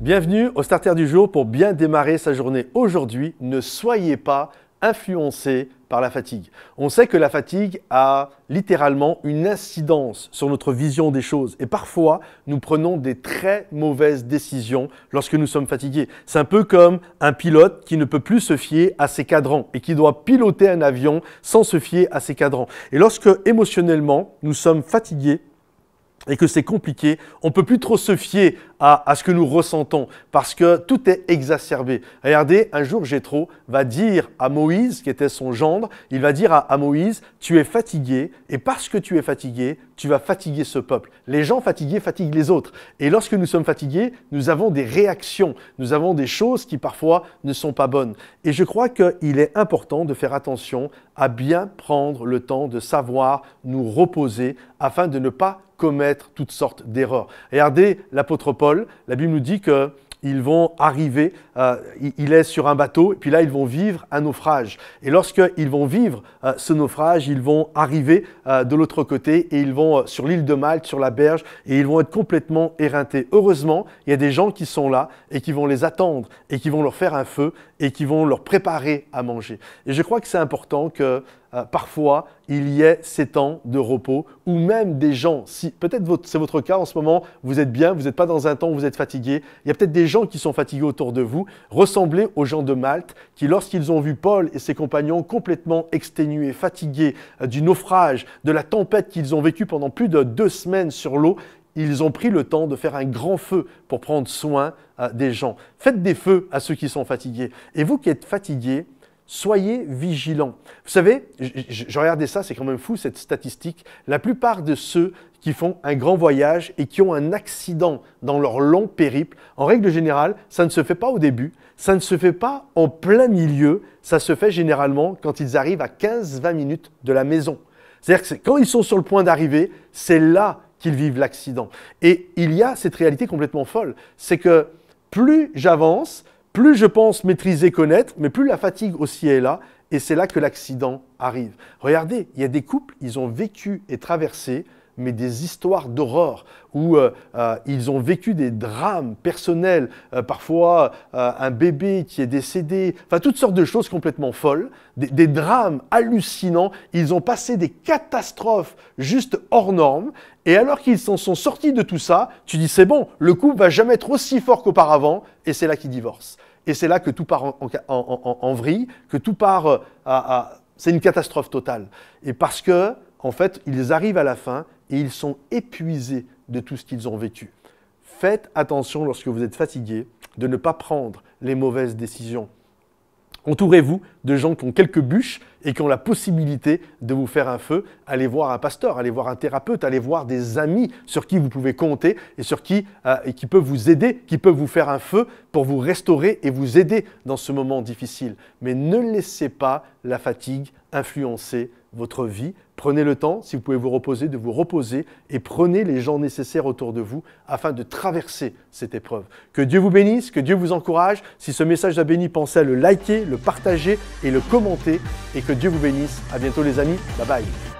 Bienvenue au Starter du jour pour bien démarrer sa journée. Aujourd'hui, ne soyez pas influencé par la fatigue. On sait que la fatigue a littéralement une incidence sur notre vision des choses et parfois nous prenons des très mauvaises décisions lorsque nous sommes fatigués. C'est un peu comme un pilote qui ne peut plus se fier à ses cadrans et qui doit piloter un avion sans se fier à ses cadrans. Et lorsque émotionnellement nous sommes fatigués, et que c'est compliqué, on peut plus trop se fier à, à, ce que nous ressentons parce que tout est exacerbé. Regardez, un jour Jétro va dire à Moïse, qui était son gendre, il va dire à, à Moïse, tu es fatigué et parce que tu es fatigué, tu vas fatiguer ce peuple. Les gens fatigués fatiguent les autres. Et lorsque nous sommes fatigués, nous avons des réactions, nous avons des choses qui parfois ne sont pas bonnes. Et je crois qu'il est important de faire attention à bien prendre le temps de savoir nous reposer afin de ne pas commettre toutes sortes d'erreurs. Regardez l'apôtre Paul, la Bible nous dit qu'ils vont arriver, euh, il est sur un bateau, et puis là, ils vont vivre un naufrage. Et lorsqu'ils vont vivre euh, ce naufrage, ils vont arriver euh, de l'autre côté, et ils vont sur l'île de Malte, sur la berge, et ils vont être complètement éreintés. Heureusement, il y a des gens qui sont là, et qui vont les attendre, et qui vont leur faire un feu, et qui vont leur préparer à manger. Et je crois que c'est important que euh, parfois il y ait ces temps de repos ou même des gens, si peut-être c'est votre cas en ce moment, vous êtes bien, vous n'êtes pas dans un temps où vous êtes fatigué, il y a peut-être des gens qui sont fatigués autour de vous, ressemblez aux gens de Malte qui lorsqu'ils ont vu Paul et ses compagnons complètement exténués, fatigués euh, du naufrage, de la tempête qu'ils ont vécue pendant plus de deux semaines sur l'eau, ils ont pris le temps de faire un grand feu pour prendre soin euh, des gens. Faites des feux à ceux qui sont fatigués. Et vous qui êtes fatigué. Soyez vigilants. Vous savez, je, regardais ça, c'est quand même fou cette statistique. La plupart de ceux qui font un grand voyage et qui ont un accident dans leur long périple, en règle générale, ça ne se fait pas au début, ça ne se fait pas en plein milieu, ça se fait généralement quand ils arrivent à 15-20 minutes de la maison. C'est-à-dire que quand ils sont sur le point d'arriver, c'est là qu'ils vivent l'accident. Et il y a cette réalité complètement folle, c'est que plus j'avance, plus je pense maîtriser, connaître, mais plus la fatigue aussi est là, et c'est là que l'accident arrive. Regardez, il y a des couples, ils ont vécu et traversé mais des histoires d'horreur où euh, euh, ils ont vécu des drames personnels, euh, parfois un bébé qui est décédé, enfin toutes sortes de choses complètement folles, des, drames hallucinants, ils ont passé des catastrophes juste hors normes, et alors qu'ils s'en sont sortis de tout ça, tu dis c'est bon, le couple va jamais être aussi fort qu'auparavant, et c'est là qu'ils divorcent. Et c'est là que tout part en, vrille, que tout part à c'est une catastrophe totale. Et parce que, en fait, ils arrivent à la fin et ils sont épuisés de tout ce qu'ils ont vécu. Faites attention lorsque vous êtes fatigué de ne pas prendre les mauvaises décisions. Entourez-vous de gens qui ont quelques bûches et qui ont la possibilité de vous faire un feu, allez voir un pasteur, allez voir un thérapeute, allez voir des amis sur qui vous pouvez compter et sur qui, euh, et qui peuvent vous aider, qui peuvent vous faire un feu pour vous restaurer et vous aider dans ce moment difficile. Mais ne laissez pas la fatigue influencer votre vie. Prenez le temps, si vous pouvez vous reposer, de vous reposer et prenez les gens nécessaires autour de vous afin de traverser cette épreuve. Que Dieu vous bénisse, que Dieu vous encourage. Si ce message a béni, pensez à le liker, le partager et le commenter. Que Dieu vous bénisse. À bientôt les amis. Bye bye.